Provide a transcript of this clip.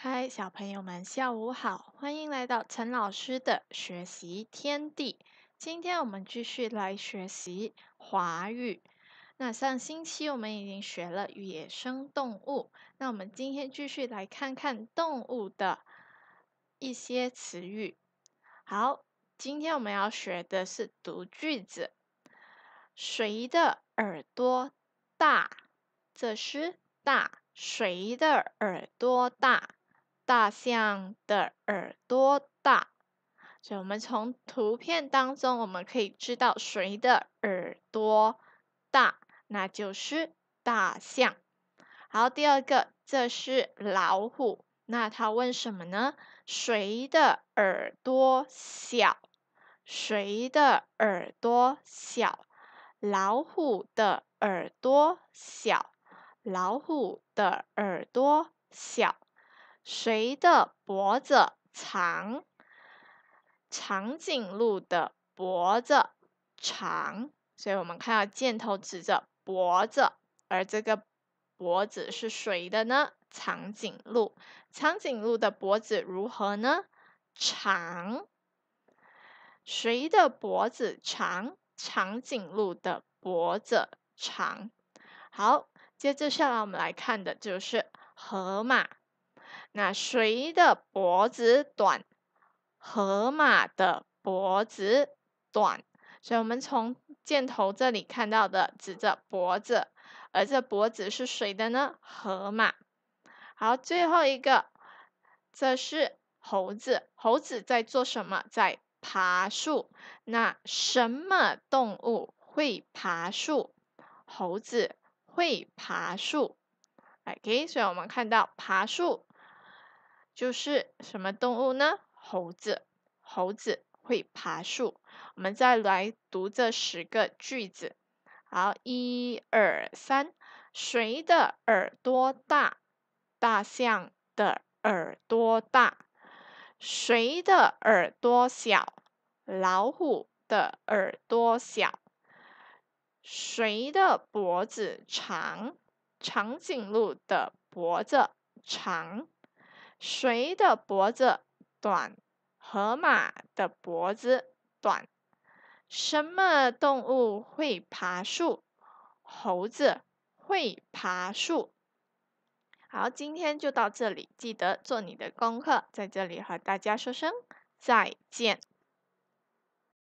嗨，小朋友们，下午好！欢迎来到陈老师的学习天地。今天我们继续来学习华语。那上星期我们已经学了野生动物，那我们今天继续来看看动物的一些词语。好，今天我们要学的是读句子：谁的耳朵大？这是大谁的耳朵大？大象的耳朵大，所以我们从图片当中我们可以知道谁的耳朵大，那就是大象。好，第二个这是老虎，那他问什么呢？谁的耳朵小？谁的耳朵小？老虎的耳朵小，老虎的耳朵小。谁的脖子长？长颈鹿的脖子长，所以我们看到箭头指着脖子，而这个脖子是谁的呢？长颈鹿，长颈鹿的脖子如何呢？长。谁的脖子长？长颈鹿的脖子长。好，接着下来我们来看的就是河马。那谁的脖子短？河马的脖子短，所以我们从箭头这里看到的指着脖子，而这脖子是谁的呢？河马。好，最后一个，这是猴子，猴子在做什么？在爬树。那什么动物会爬树？猴子会爬树。OK，所以我们看到爬树。就是什么动物呢？猴子，猴子会爬树。我们再来读这十个句子。好，一、二、三，谁的耳朵大？大象的耳朵大。谁的耳朵小？老虎的耳朵小。谁的脖子长？长颈鹿的脖子长。谁的脖子短？河马的脖子短。什么动物会爬树？猴子会爬树。好，今天就到这里，记得做你的功课。在这里和大家说声再见。